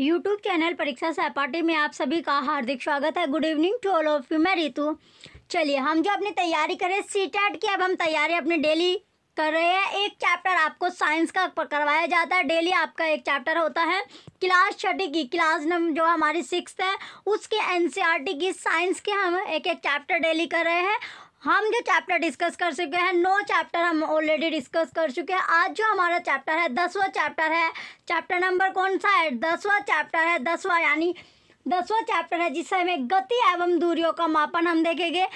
YouTube channel परीक्षा सहपाठी में आप सभी का हार्दिक स्वागत है good evening to all of you मैं रितु चलिए हम जो अपनी तैयारी करें सी टेट की अब हम तैयारी अपनी डेली कर रहे हैं एक चैप्टर आपको साइंस का करवाया जाता है डेली आपका एक चैप्टर होता है क्लास छठी की क्लास नंबर जो हमारी सिक्स है उसके एन e की साइंस के हम एक एक चैप्टर डेली कर रहे हैं हम जो चैप्टर डिस्कस कर चुके हैं नौ चैप्टर हम ऑलरेडी डिस्कस कर चुके हैं आज जो हमारा चैप्टर है दसवा चैप्टर है चैप्टर नंबर कौन सा है दसवा चैप्टर है दसवा यानी दसवा चैप्टर है जिससे हमें गति एवं दूरियों का मापन हम देखेंगे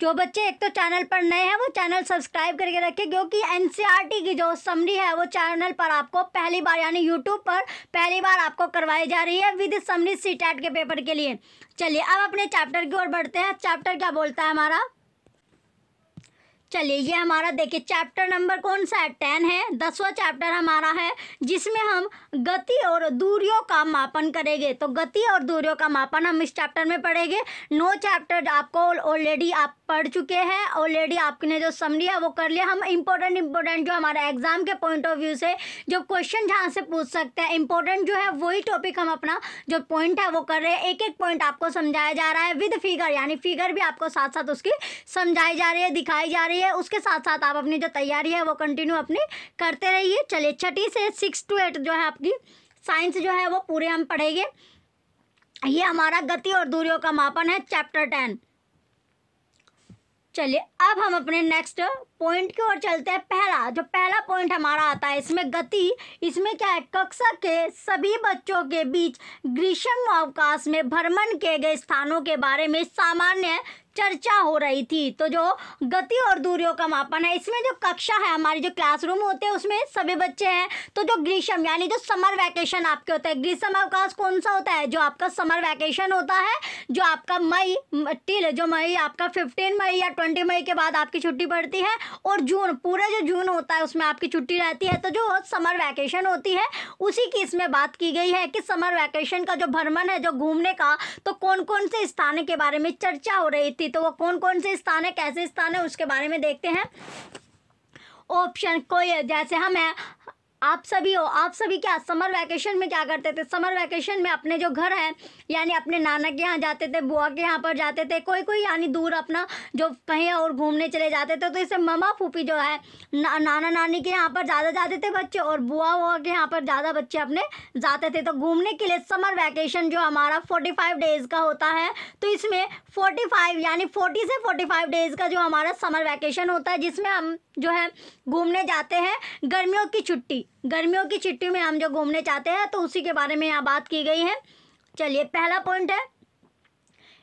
जो बच्चे एक तो चैनल पर नए हैं वो चैनल सब्सक्राइब करके रखें क्योंकि एन e की जो समरी है वो चैनल पर आपको पहली बार यानी यूट्यूब पर पहली बार आपको करवाई जा रही है विद समरी सी के पेपर के लिए चलिए अब अपने चैप्टर की ओर बढ़ते हैं चैप्टर क्या बोलता है हमारा चलिए ये हमारा देखिए चैप्टर नंबर कौन सा है टेन है दसवा चैप्टर हमारा है जिसमें हम गति और दूरियों का मापन करेंगे तो गति और दूरियों का मापन हम इस चैप्टर में पढ़ेंगे नो चैप्टर आपको ऑलरेडी आप पढ़ चुके हैं ऑलरेडी आपने जो समरी है वो कर लिया हम इम्पोर्टेंट इम्पोर्टेंट जो हमारा एग्जाम के पॉइंट ऑफ व्यू से जो क्वेश्चन जहाँ से पूछ सकते हैं इम्पोर्टेंट जो है वही टॉपिक हम अपना जो पॉइंट है वो कर रहे हैं एक एक पॉइंट आपको समझाया जा रहा है विद फिगर यानी फिगर भी आपको साथ साथ उसकी समझाई जा रही है दिखाई जा रही है उसके साथ साथ आप अपनी जो तैयारी है वो कंटिन्यू अपनी करते रहिए चलिए छठी से सिक्स टू एट जो है आपकी साइंस जो है वो पूरे हम पढ़ेंगे ये हमारा गति और दूरियों का मापन है चैप्टर टेन चलिए अब हम अपने नेक्स्ट पॉइंट की ओर चलते हैं पहला जो पहला पॉइंट हमारा आता है इसमें गति इसमें क्या है कक्षा के सभी बच्चों के बीच ग्रीष्म अवकाश में भ्रमण किए गए स्थानों के बारे में सामान्य चर्चा हो रही थी तो जो गति और दूरियों का मापन है इसमें जो कक्षा है हमारी जो क्लासरूम होते हैं उसमें सभी बच्चे हैं तो जो ग्रीष्म यानी जो समर वैकेशन आपके होता है ग्रीष्म अवकाश कौन सा होता है जो आपका समर वैकेशन होता है जो आपका मई टिल जो मई आपका फिफ्टीन मई या ट्वेंटी मई के बाद आपकी छुट्टी पड़ती है और जून पूरा जो जून होता है उसमें आपकी छुट्टी रहती है तो जो समर वैकेशन होती है उसी की इसमें बात की गई है कि समर वैकेशन का जो भ्रमण है जो घूमने का तो कौन कौन से स्थान के बारे में चर्चा हो रही थी जी तो वो कौन कौन से स्थान है कैसे स्थान है उसके बारे में देखते हैं ऑप्शन कोई जैसे हम हैं आप सभी हो आप सभी क्या समर वैकेशन में क्या करते थे समर वैकेशन में अपने जो घर हैं यानी अपने नाना के यहाँ जाते थे बुआ के यहाँ पर जाते थे कोई कोई यानी दूर अपना जो कहीं और घूमने चले जाते थे तो इसे ममा फूफी जो है ना, नाना नानी के यहाँ पर ज़्यादा जाते थे बच्चे और बुआ वुआ के यहाँ पर ज़्यादा बच्चे अपने जाते थे तो घूमने के लिए समर वैकेशन जो हमारा फोर्टी फाइव डेज़ का होता है तो इसमें फोर्टी फाइव यानी फोर्टी से फोर्टी फाइव डेज़ का जो हमारा समर वैकेशन होता है जिसमें हम जो है घूमने जाते हैं गर्मियों की छुट्टी गर्मियों की छुट्टी में हम जो घूमने जाते हैं तो उसी के बारे में यहाँ बात की गई है चलिए पहला पॉइंट है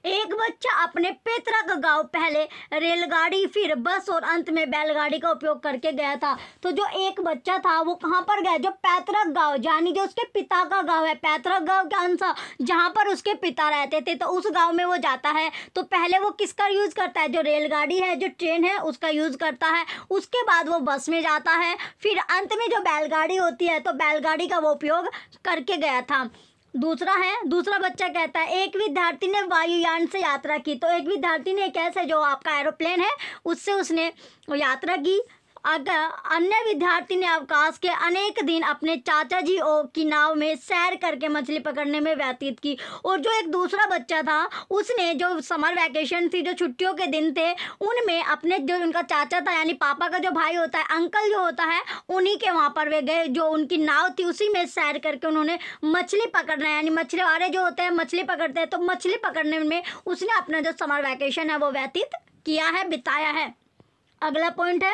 एक बच्चा अपने का गांव पहले रेलगाड़ी फिर बस और अंत में बैलगाड़ी का उपयोग करके गया था तो जो एक बच्चा था वो कहाँ पर गया जो पैतृक गांव यानी जो उसके पिता का गांव है पैतृक गांव के अनुसार जहाँ पर उसके पिता रहते थे तो उस गाँव में वो जाता है तो पहले वो किसका यूज़ करता है जो रेलगाड़ी है जो ट्रेन है उसका यूज़ करता है उसके बाद वो बस में जाता है फिर अंत में जो बैलगाड़ी होती है तो बैलगाड़ी का वो उपयोग करके गया था दूसरा है दूसरा बच्चा कहता है एक विद्यार्थी ने वायुयान से यात्रा की तो एक विद्यार्थी ने एक ऐसे जो आपका एरोप्लेन है उससे उसने यात्रा की अगर अन्य विद्यार्थी ने अवकाश के अनेक दिन अपने चाचा जी ओ की नाव में सैर करके मछली पकड़ने में व्यतीत की और जो एक दूसरा बच्चा था उसने जो समर वैकेशन थी जो छुट्टियों के दिन थे उनमें अपने जो उनका चाचा था यानी पापा का जो भाई होता है अंकल जो होता है उन्हीं के वहाँ पर वे गए जो उनकी नाव थी उसी में सैर करके उन्होंने मछली पकड़ना यानी मछली वाले जो होते हैं मछली पकड़ते हैं तो मछली पकड़ने में उसने अपना जो समर वैकेशन है वो व्यतीत किया है बिताया है अगला पॉइंट है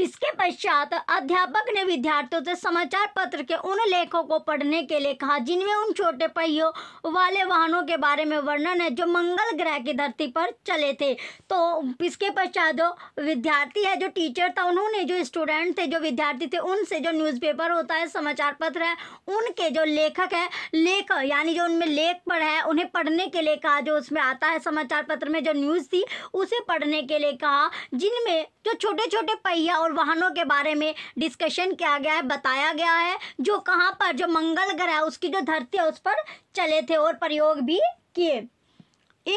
इसके पश्चात अध्यापक ने विद्यार्थियों से समाचार पत्र के उन लेखों को पढ़ने के लिए कहा जिनमें उन छोटे पहियों वाले वाहनों के बारे में वर्णन है जो मंगल ग्रह की धरती पर चले थे तो इसके पश्चात जो विद्यार्थी है जो टीचर था उन्होंने जो स्टूडेंट थे जो विद्यार्थी थे उनसे जो न्यूज़पेपर होता है समाचार पत्र है उनके जो लेखक है लेख यानी जो उनमें लेख पढ़ है उन्हें पढ़ने के लिए कहा जो उसमें आता है समाचार पत्र में जो न्यूज़ थी उसे पढ़ने के लिए कहा जिनमें जो छोटे छोटे पहिया और वाहनों के बारे में डिस्कशन किया गया है बताया गया है जो कहाँ पर जो मंगल ग्रह उसकी जो धरती है उस पर चले थे और प्रयोग भी किए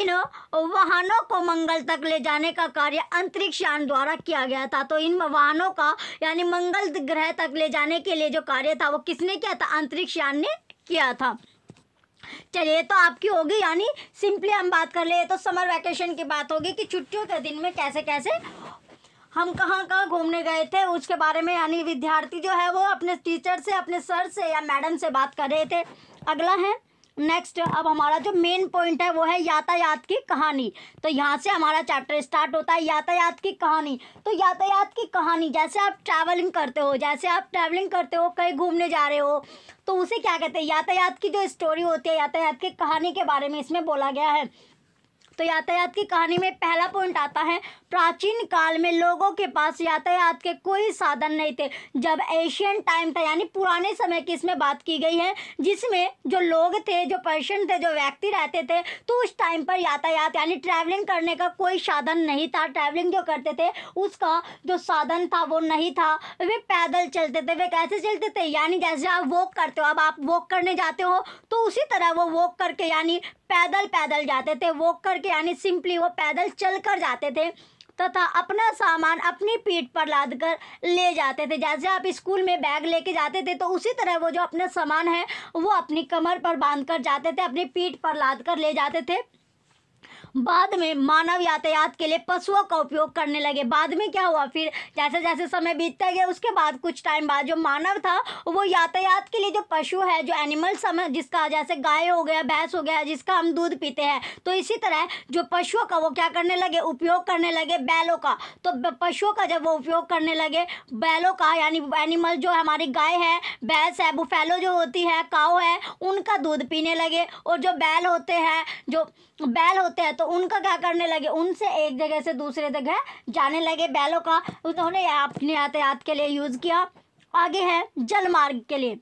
इन वाहनों को मंगल तक ले जाने का कार्य अंतरिक्ष यान द्वारा किया गया था तो इन वाहनों का यानी मंगल ग्रह तक ले जाने के लिए जो कार्य था वो किसने किया था अंतरिक्ष यान ने किया था चलिए तो आपकी होगी यानी सिंपली हम बात कर ले तो समर वैकेशन की बात होगी कि छुट्टियों के दिन में कैसे कैसे हम कहाँ कहाँ घूमने गए थे उसके बारे में यानी विद्यार्थी जो है वो अपने टीचर से अपने सर से या मैडम से बात कर रहे थे अगला है नेक्स्ट अब हमारा जो मेन पॉइंट है वो है यातायात की कहानी तो यहाँ से हमारा चैप्टर स्टार्ट होता है यातायात की कहानी तो यातायात की कहानी जैसे आप ट्रैवलिंग करते हो जैसे आप ट्रैवलिंग करते हो कहीं घूमने जा रहे हो तो उसे क्या कहते हैं यातायात की जो स्टोरी होती है यातायात की कहानी के बारे में इसमें बोला गया है तो यातायात की कहानी में पहला पॉइंट आता है प्राचीन काल में लोगों के पास यातायात के कोई साधन नहीं थे जब एशियन टाइम था यानी पुराने समय की इसमें बात की गई है जिसमें जो लोग थे जो पर्सन थे जो व्यक्ति रहते थे तो उस टाइम पर यातायात यानी ट्रैवलिंग करने का कोई साधन नहीं था ट्रैवलिंग जो करते थे उसका जो साधन था वो नहीं था वे पैदल चलते थे वे कैसे चलते थे यानी जैसे आप वॉक करते हो अब आप वॉक करने जाते हो तो उसी तरह वो वॉक करके यानी पैदल पैदल जाते थे वॉक करके यानी सिंपली वो पैदल चल कर जाते थे तथा अपना सामान अपनी पीठ पर लाद कर ले जाते थे जैसे आप स्कूल में बैग लेके जाते थे तो उसी तरह वो जो अपना सामान है वो अपनी कमर पर बांध कर जाते थे अपनी पीठ पर लाद कर ले जाते थे बाद में मानव यातायात के लिए पशुओं का उपयोग करने लगे बाद में क्या हुआ फिर जैसे जैसे समय बीतता गया उसके बाद कुछ टाइम बाद जो मानव था वो यातायात के लिए जो पशु है जो एनिमल्स समय जिसका जैसे गाय हो गया भैंस हो गया जिसका हम दूध पीते हैं तो इसी तरह जो पशुओं का वो क्या करने लगे उपयोग करने लगे बैलों का तो पशुओं का जब वो उपयोग करने लगे बैलों का यानी एनिमल जो हमारी गाय है भैंस है बुफेलो जो होती है काओ है उनका दूध पीने लगे और जो बैल होते हैं जो बैल होते हैं तो उनका क्या करने लगे उनसे एक जगह से दूसरे जगह जाने लगे बैलों का उन्होंने अपने यातायात के लिए यूज़ किया आगे है जल मार्ग के लिए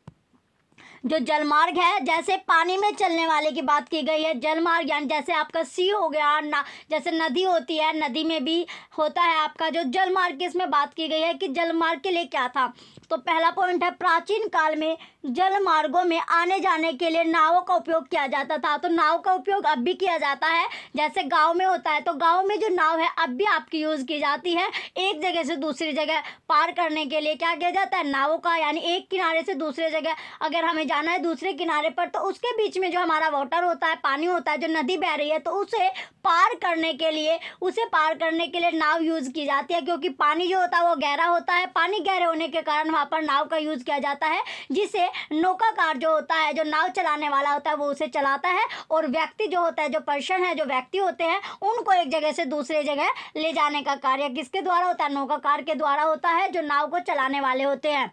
जो जलमार्ग है जैसे पानी में चलने वाले की बात की गई है जलमार्ग यानी जैसे आपका सी हो गया ना जैसे नदी होती है नदी में भी होता है आपका जो जलमार्ग की इसमें बात की गई है कि जलमार्ग के लिए क्या था तो पहला पॉइंट है प्राचीन काल में जल मार्गों में आने जाने के लिए नावों का उपयोग किया जाता था तो नाव का उपयोग अब भी किया जाता है जैसे गांव में होता है तो गांव में जो नाव है अब भी आपकी यूज़ की जाती है एक जगह से दूसरी जगह पार करने के लिए क्या किया जाता है नावों का यानी एक किनारे से दूसरे जगह अगर हमें जाना है दूसरे किनारे पर तो उसके बीच में जो हमारा वाटर होता है पानी होता है जो नदी बह रही है तो उसे पार करने के लिए उसे पार करने के लिए नाव यूज़ की जाती है क्योंकि पानी जो होता है वो गहरा होता है पानी गहरे होने के कारण वहाँ यहाँ पर नाव का यूज़ किया जाता है जिसे नौकाकार जो होता है जो नाव चलाने वाला होता है वो उसे चलाता है और व्यक्ति जो होता है जो पर्सन है जो व्यक्ति होते हैं उनको एक जगह से दूसरे जगह ले जाने का कार्य किसके द्वारा होता है नौकाकार के द्वारा होता है जो नाव को चलाने वाले होते हैं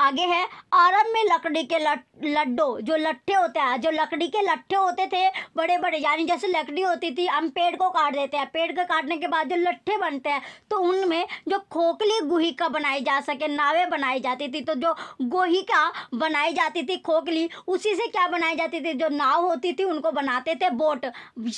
आगे है आरम में लकड़ी के लड्डो जो लट्ठे होते हैं जो लकड़ी के लट्ठे होते थे बड़े बड़े यानी जैसे लकड़ी होती थी हम पेड़ को काट देते हैं पेड़ को काटने के बाद जो लट्ठे बनते हैं तो उनमें जो खोखली गुही का बनाई जा सके नावे बनाई जाती थी तो जो गोही का बनाई जाती थी खोखली उसी से क्या बनाई जाती थी जो नाव होती थी उनको बनाते थे बोट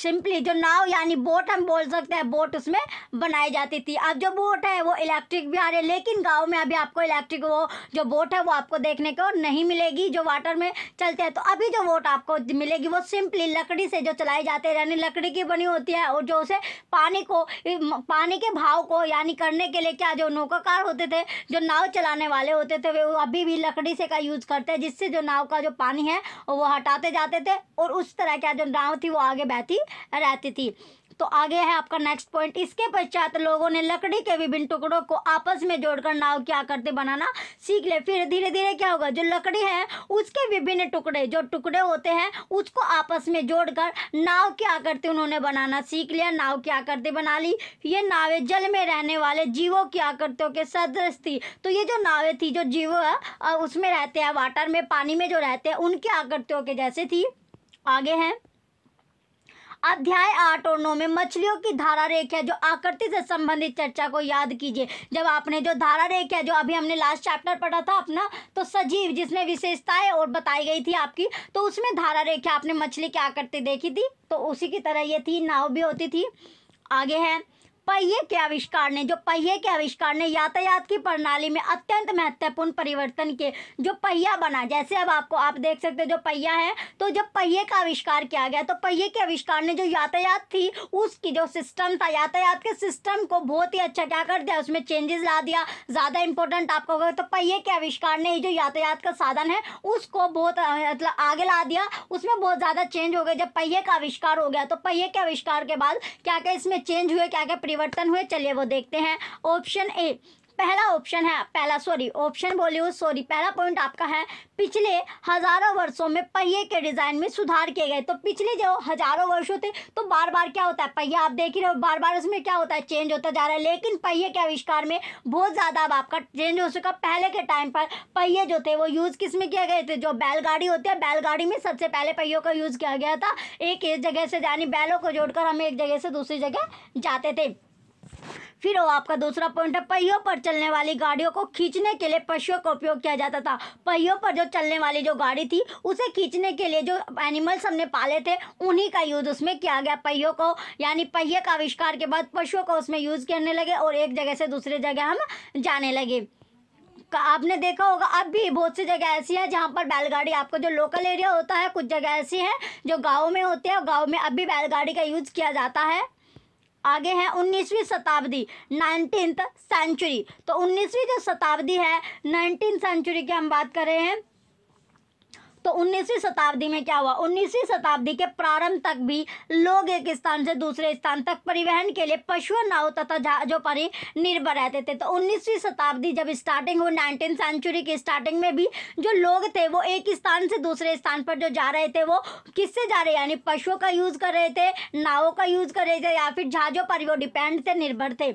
सिंपली जो नाव यानी बोट हम बोल सकते हैं बोट उसमें बनाई जाती थी अब जो बोट है वो इलेक्ट्रिक भी आ रही है लेकिन गाँव में अभी आपको इलेक्ट्रिक वो जो बोट वोट है वो आपको देखने को नहीं मिलेगी जो वाटर में चलते हैं तो अभी जो वोट आपको मिलेगी वो सिंपली लकड़ी से जो चलाए जाते हैं यानी लकड़ी की बनी होती है और जो उसे पानी को पानी के भाव को यानी करने के लिए क्या जो नौकाकार होते थे जो नाव चलाने वाले होते थे वे अभी भी लकड़ी से का यूज़ करते हैं जिससे जो नाव का जो पानी है वो हटाते जाते थे और उस तरह क्या जो नाव थी वो आगे बहती रहती थी तो आगे है आपका नेक्स्ट पॉइंट इसके पश्चात लोगों ने लकड़ी के विभिन्न टुकड़ों को आपस में जोड़कर नाव की आकृति बनाना सीख ले फिर धीरे धीरे क्या होगा जो लकड़ी है उसके विभिन्न टुकड़े जो टुकड़े होते हैं उसको आपस में जोड़कर नाव की आकृति उन्होंने बनाना सीख लिया नाव की आकृति बना ली ये नावें जल में रहने वाले जीवों की आकृतियों के सदृश थी तो ये जो नावें थी जो जीव उसमें रहते हैं वाटर में पानी में जो रहते हैं उनकी आकृतियों के जैसे थी आगे हैं अध्याय आठ और नौ में मछलियों की धारा रेखा जो आकृति से संबंधित चर्चा को याद कीजिए जब आपने जो धारा रेखा जो अभी हमने लास्ट चैप्टर पढ़ा था अपना तो सजीव जिसमें विशेषताएं और बताई गई थी आपकी तो उसमें धारा रेखा आपने मछली की आकृति देखी थी तो उसी की तरह ये थी नाव भी होती थी आगे है पहिए के आविष्कार ने जो पहिए के आविष्कार ने यातायात की प्रणाली में अत्यंत महत्वपूर्ण परिवर्तन के जो पहिया बना जैसे अब आपको आप देख सकते हो जो पहिया है तो जब पहिए का आविष्कार किया गया तो पहिए के आविष्कार ने जो यातायात थी उसकी जो सिस्टम था यातायात के सिस्टम को बहुत ही अच्छा क्या कर दिया उसमें चेंजेस ला दिया ज़्यादा इंपॉर्टेंट आपको तो पहिए के आविष्कार ने जो यातायात का साधन है उसको बहुत मतलब आगे ला दिया उसमें बहुत ज़्यादा चेंज हो गया जब पहिए का आविष्कार हो गया तो पहिए के आविष्कार के बाद क्या क्या इसमें चेंज हुए क्या क्या परिवर्तन हुए चलिए वो देखते हैं ऑप्शन ए पहला ऑप्शन है पहला सॉरी ऑप्शन बोली हूँ सॉरी पहला पॉइंट आपका है पिछले हजारों वर्षों में पहिए के डिज़ाइन में सुधार किए गए तो पिछले जो हजारों वर्षों थे तो बार बार क्या होता है पहिया आप देख ही रहे हो बार बार उसमें क्या होता है चेंज होता जा रहा है लेकिन पहिए के आविष्कार में बहुत ज़्यादा अब आपका चेंज हो चुका पहले के टाइम पर पहिए जो थे वो यूज़ किस में किए गए थे जो बैलगाड़ी होती है बैलगाड़ी में सबसे पहले पहियों का यूज़ किया गया था एक एक जगह से यानी बैलों को जोड़कर हम एक जगह से दूसरी जगह जाते थे फिर वो आपका दूसरा पॉइंट है पहियों पर चलने वाली गाड़ियों को खींचने के लिए पशुओं का उपयोग किया जाता था पहियों पर जो चलने वाली जो गाड़ी थी उसे खींचने के लिए जो एनिमल्स हमने पाले थे उन्हीं का यूज़ उसमें किया गया पहियों को यानी पहिए का आविष्कार के बाद पशुओं को उसमें यूज़ करने लगे और एक जगह से दूसरे जगह हम जाने लगे आपने देखा होगा अब भी बहुत सी जगह ऐसी है जहाँ पर बैलगाड़ी आपको जो लोकल एरिया होता है कुछ जगह ऐसी है जो गाँव में होते हैं गाँव में अब भी बैलगाड़ी का यूज़ किया जाता है आगे है 19वीं शताब्दी नाइनटीन सेंचुरी तो 19वीं जो शताब्दी है नाइनटीन सेंचुरी की हम बात कर रहे हैं तो उन्नीसवीं शताब्दी में क्या हुआ उन्नीसवीं शताब्दी के प्रारंभ तक भी लोग एक स्थान से दूसरे स्थान तक परिवहन के लिए पशुओं नाव तथा जहाजों पर ही निर्भर रहते थे तो उन्नीसवीं शताब्दी जब स्टार्टिंग हुई नाइनटीन सेंचुरी की स्टार्टिंग में भी जो लोग थे वो एक स्थान से दूसरे स्थान पर जो जा रहे थे वो किससे जा रहे यानी पशुओं का यूज़ कर रहे थे नावों का यूज़ कर रहे थे या फिर जहाज़ों पर वो डिपेंड थे निर्भर थे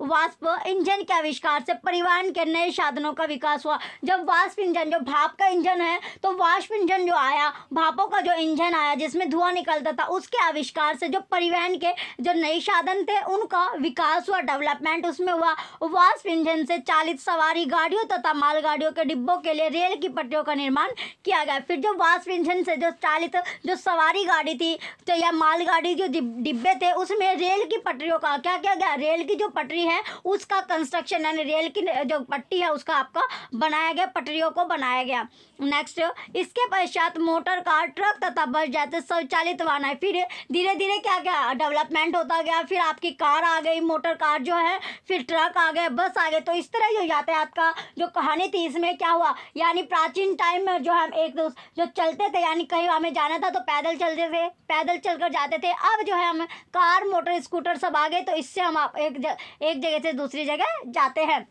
वाष्प इंजन के आविष्कार से परिवहन के नए साधनों का विकास हुआ जब वाष्प इंजन जो भाप का इंजन है तो वाष्प इंजन जो आया भापों का जो इंजन आया जिसमें धुआं निकलता था उसके आविष्कार से जो परिवहन के जो नए साधन थे उनका विकास हुआ डेवलपमेंट उसमें हुआ वाष्प इंजन से चालित सवारी गाड़ियों तथा मालगाड़ियों के डिब्बों के लिए रेल की पटरियों का निर्माण किया गया फिर जो वाष्प इंजन से जो चालित जो सवारी गाड़ी थी तो या मालगाड़ी जो डिब्बे थे उसमें रेल की पटरियों का क्या किया गया रेल की जो पटरी है उसका कंस्ट्रक्शन यानी रेल की जो पट्टी है उसका आपका बनाया गया पटरियों को बनाया गया नेक्स्ट इसके पश्चात मोटर कार ट्रक तथा बस जाते स्वचालित वाहन है फिर धीरे धीरे क्या क्या डेवलपमेंट होता गया फिर आपकी कार आ गई मोटर कार जो है फिर ट्रक आ गए बस आ गए तो इस तरह जो यातायात का जो कहानी थी इसमें क्या हुआ यानी प्राचीन टाइम में जो हम एक जो चलते थे यानी कहीं हमें जाना था तो पैदल चलते थे पैदल चलकर जाते थे अब जो है हम कार मोटर स्कूटर सब आ गए तो इससे हम आप एक एक एक जगह से दूसरी जगह जाते हैं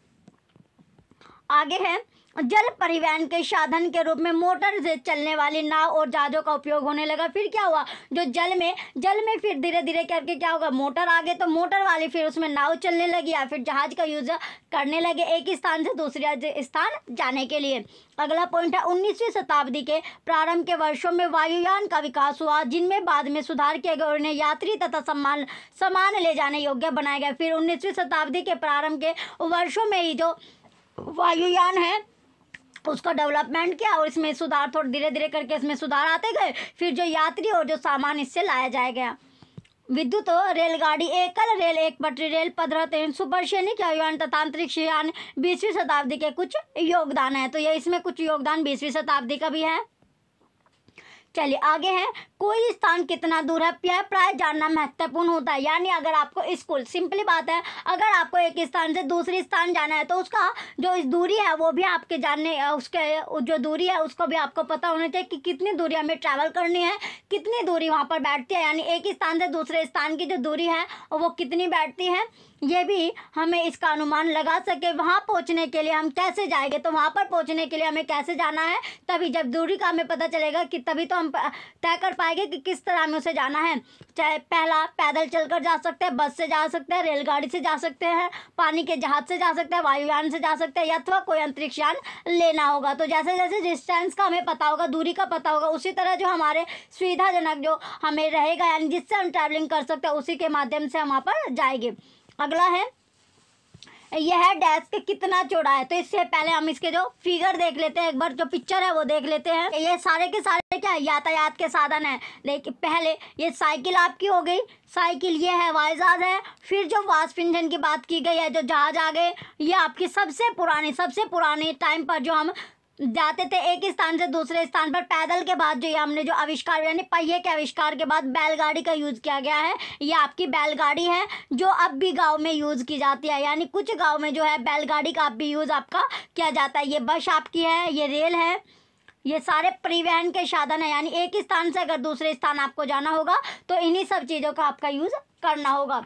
आगे हैं जल परिवहन के साधन के रूप में मोटर से चलने वाली नाव और जहाज़ों का उपयोग होने लगा फिर क्या हुआ जो जल में जल में फिर धीरे धीरे करके क्या होगा मोटर आ गए तो मोटर वाली फिर उसमें नाव चलने लगी या फिर जहाज का यूज करने लगे एक स्थान से दूसरे स्थान जाने के लिए अगला पॉइंट है उन्नीसवीं शताब्दी के प्रारंभ के वर्षों में वायुयान का विकास हुआ जिनमें बाद में सुधार किया गया और उन्हें यात्री तथा सम्मान सामान ले जाने योग्य बनाया गया फिर उन्नीसवीं शताब्दी के प्रारंभ के वर्षों में ही जो वायुयान है उसका डेवलपमेंट किया और इसमें सुधार थोड़ा धीरे धीरे करके इसमें सुधार आते गए फिर जो यात्री और जो सामान इससे लाया जाया गया विद्युत रेलगाड़ी एकल रेल एक पटरी रेल सुपर सुपरसैनिक अभियान तथा अंतरिक्ष यान बीसवीं शताब्दी के कुछ योगदान है तो ये इसमें कुछ योगदान बीसवीं शताब्दी का भी है चलिए आगे है कोई स्थान कितना दूर है प्राय प्राय जानना महत्वपूर्ण होता है यानी अगर आपको स्कूल सिंपली बात है अगर आपको एक स्थान से दूसरे स्थान जाना है तो उसका जो इस दूरी है वो भी आपके जानने उसके जो दूरी है उसको भी आपको पता होना चाहिए कि कितनी दूरी हमें ट्रैवल करनी है कितनी दूरी वहाँ पर बैठती है यानी एक स्थान से दूसरे स्थान की जो दूरी है वो कितनी बैठती है ये भी हमें इसका अनुमान लगा सके वहाँ पहुँचने के लिए हम कैसे जाएंगे तो वहाँ पर पहुँचने के लिए हमें कैसे जाना है तभी जब दूरी का हमें पता चलेगा कि तभी तो हम हम तय कर पाएंगे कि किस तरह हमें उसे जाना है चाहे पहला पैदल चलकर जा सकते हैं बस से जा सकते हैं रेलगाड़ी से जा सकते हैं पानी के जहाज से जा सकते हैं वायुयान से जा सकते हैं अथवा कोई अंतरिक्ष यान लेना होगा तो जैसे जैसे डिस्टेंस का हमें पता होगा दूरी का पता होगा उसी तरह जो हमारे सुविधाजनक जो हमें रहेगा यानी जिससे हम ट्रैवलिंग कर सकते हैं उसी के माध्यम से हम वहाँ पर जाएंगे अगला है यह डेस्क कितना चौड़ा है तो इससे पहले हम इसके जो फिगर देख लेते हैं एक बार जो पिक्चर है वो देख लेते हैं ये सारे के सारे क्या यातायात के साधन है लेकिन पहले ये साइकिल आपकी हो गई साइकिल ये है जहाज है फिर जो वास्फ इंजन की बात की गई है जो जहाज आ गए ये आपकी सबसे पुरानी सबसे पुराने टाइम पर जो हम जाते थे एक स्थान से दूसरे स्थान पर पैदल के बाद जो ये हमने जो आविष्कार यानी पहिए के आविष्कार के बाद बैलगाड़ी का यूज़ किया गया है ये आपकी बैलगाड़ी है जो अब भी गांव में यूज़ की जाती है यानी कुछ गांव में जो है बैलगाड़ी का अब भी यूज़ आपका किया जाता है ये बस आपकी है ये रेल है ये सारे परिवहन के साधन है यानी एक स्थान से अगर दूसरे स्थान आपको जाना होगा तो इन्हीं सब चीज़ों का आपका यूज़ करना होगा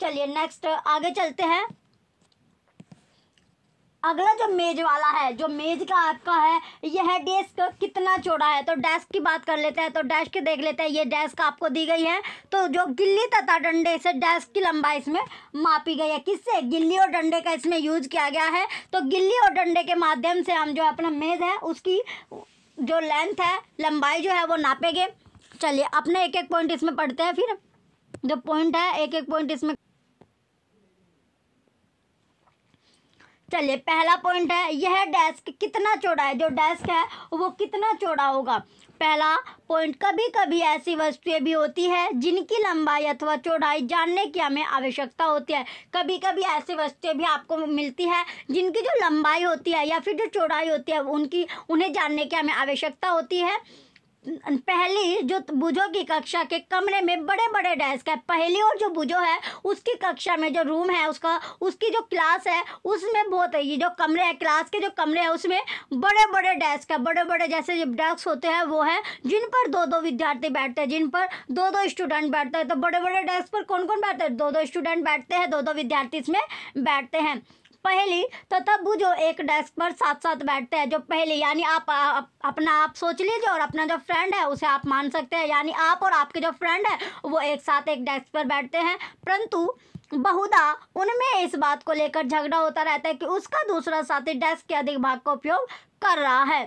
चलिए नेक्स्ट आगे चलते हैं अगला जो मेज वाला है जो मेज का आपका है यह है डेस्क कितना चौड़ा है तो डेस्क की बात कर लेते हैं तो डेस्क की देख लेते हैं ये डेस्क आपको दी गई है तो जो गिल्ली तथा डंडे से डेस्क की लंबाई इसमें मापी गई है किससे गिल्ली और डंडे का इसमें यूज किया गया है तो गिल्ली और डंडे के माध्यम से हम जो अपना मेज है उसकी जो लेंथ है लंबाई जो है वो नापेंगे चलिए अपने एक एक पॉइंट इसमें पढ़ते हैं फिर जो पॉइंट है एक एक पॉइंट इसमें चलिए पहला पॉइंट है यह डेस्क कितना चौड़ा है जो डेस्क है वो कितना चौड़ा होगा पहला पॉइंट कभी कभी ऐसी वस्तुएं भी होती है जिनकी लंबाई अथवा चौड़ाई जानने की हमें आवश्यकता होती है कभी कभी ऐसी वस्तुएं भी आपको मिलती है जिनकी जो लंबाई होती है या फिर जो चौड़ाई होती है उनकी उन्हें जानने की हमें आवश्यकता होती है पहली जो बुजो की कक्षा के कमरे में बड़े बड़े डेस्क है पहली और जो बुजो है उसकी कक्षा में जो रूम है उसका उसकी जो क्लास है उसमें बहुत ये जो कमरे है क्लास के जो कमरे हैं उसमें बड़े बड़े डेस्क है बड़े बड़े जैसे जो डेस्क होते हैं वो है जिन पर दो दो विद्यार्थी बैठते हैं जिन पर दो दो स्टूडेंट बैठते हैं तो बड़े बड़े डेस्क पर कौन कौन बैठते हैं दो दो स्टूडेंट बैठते हैं दो दो विद्यार्थी इसमें बैठते हैं पहली तथा जो एक डेस्क पर साथ साथ बैठते हैं जो पहली यानी आप, आप अपना आप सोच लीजिए और अपना जो फ्रेंड है उसे आप मान सकते हैं यानी आप और आपके जो फ्रेंड है वो एक साथ एक डेस्क पर बैठते हैं परंतु बहुधा उनमें इस बात को लेकर झगड़ा होता रहता है कि उसका दूसरा साथी डेस्क के अधिक भाग का उपयोग कर रहा है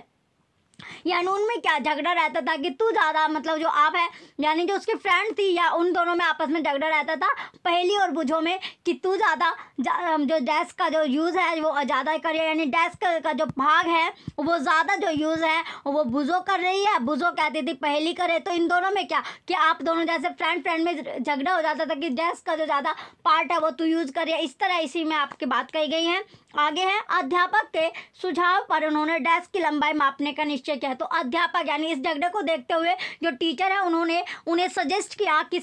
यानी में क्या झगड़ा रहता था कि तू ज़्यादा मतलब जो आप है यानी जो उसकी फ्रेंड थी या उन दोनों में आपस में झगड़ा रहता था पहली और बुझो में कि तू ज़्यादा जो डेस्क का जो यूज़ है वो ज़्यादा कर रही है यानी डेस्क का जो भाग है वो ज़्यादा जो यूज़ है वो बुझो कर रही है बुझो कहती थी पहली करे तो इन दोनों में क्या कि आप दोनों जैसे फ्रेंड फ्रेंड में झगड़ा हो जाता था कि डेस्क का जो ज़्यादा पार्ट है वो तू यूज़ कर रही है इस तरह इसी में आपकी बात कही गई है आगे है अध्यापक के सुझाव पर उन्होंने डेस्क की लंबाई मापने का निश्चय किया तो अध्यापक यानी इस झगड़े को देखते हुए जो टीचर है उन्होंने उन्हें सजेस्ट किया कि